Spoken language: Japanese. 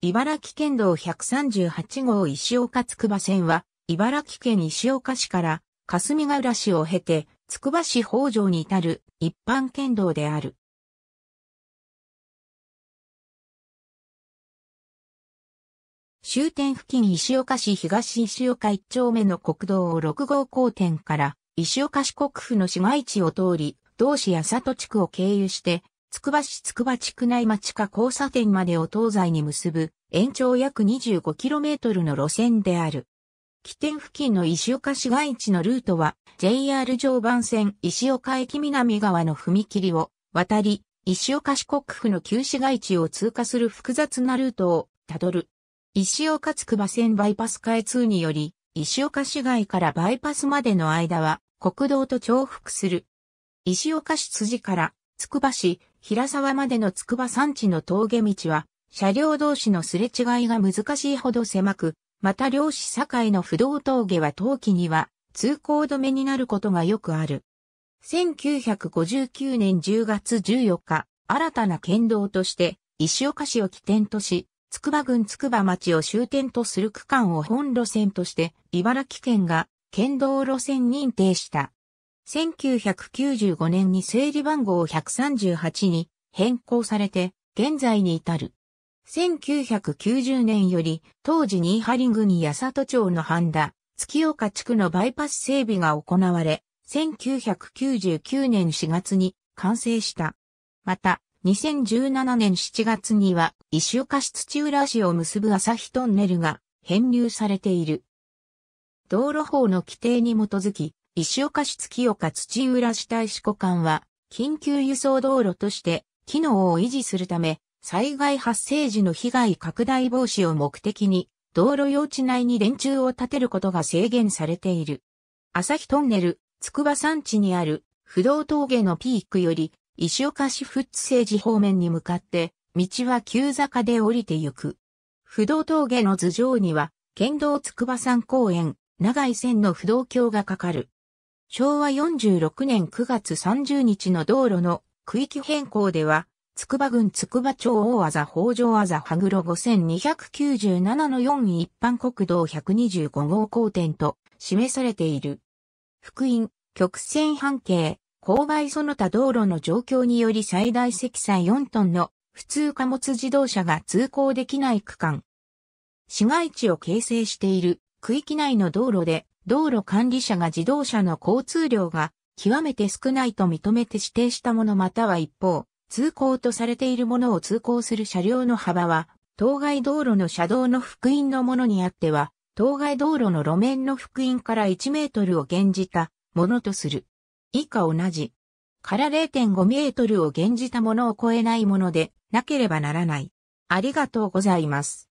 茨城県道138号石岡つくば線は、茨城県石岡市から霞ヶ浦市を経て、つくば市北条に至る一般県道である。終点付近石岡市東石岡一丁目の国道を6号交点から石岡市国府の市街地を通り、同市や里地区を経由して、つくば市つくば地区内町か交差点までを東西に結ぶ延長約 25km の路線である。起点付近の石岡市街地のルートは JR 常磐線石岡駅南側の踏切を渡り、石岡市国府の旧市街地を通過する複雑なルートをたどる。石岡筑波線バイパス開通により、石岡市街からバイパスまでの間は国道と重複する。石岡市辻から筑波市平沢までの筑波山地の峠道は車両同士のすれ違いが難しいほど狭く、また両市境の不動峠は冬季には通行止めになることがよくある。1959年10月14日、新たな県道として、石岡市を起点とし、筑波郡筑波町を終点とする区間を本路線として、茨城県が県道路線認定した。1995年に整理番号138に変更されて、現在に至る。1990年より、当時ハリングに八里町の半田、月岡地区のバイパス整備が行われ、1999年4月に完成した。また、2017年7月には、石岡市土浦市を結ぶ朝日トンネルが編入されている。道路法の規定に基づき、石岡市月岡土浦市大使古間は、緊急輸送道路として、機能を維持するため、災害発生時の被害拡大防止を目的に、道路用地内に電柱を建てることが制限されている。朝日トンネル、筑波山地にある不動峠のピークより、石岡市富津政治方面に向かって、道は急坂で降りてゆく。不動峠の頭上には、県道筑波山公園、長井線の不動橋がかかる。昭和46年9月30日の道路の区域変更では、筑波郡筑波町大字北条字羽黒5297の4一般国道125号交点と示されている。福音、曲線半径、勾配その他道路の状況により最大積載4トンの普通貨物自動車が通行できない区間。市街地を形成している区域内の道路で道路管理者が自動車の交通量が極めて少ないと認めて指定したものまたは一方、通行とされているものを通行する車両の幅は、当該道路の車道の福音のものにあっては、当該道路の路面の福音から1メートルを減じたものとする。以下同じ。から0.5メートルを減じたものを超えないものでなければならない。ありがとうございます。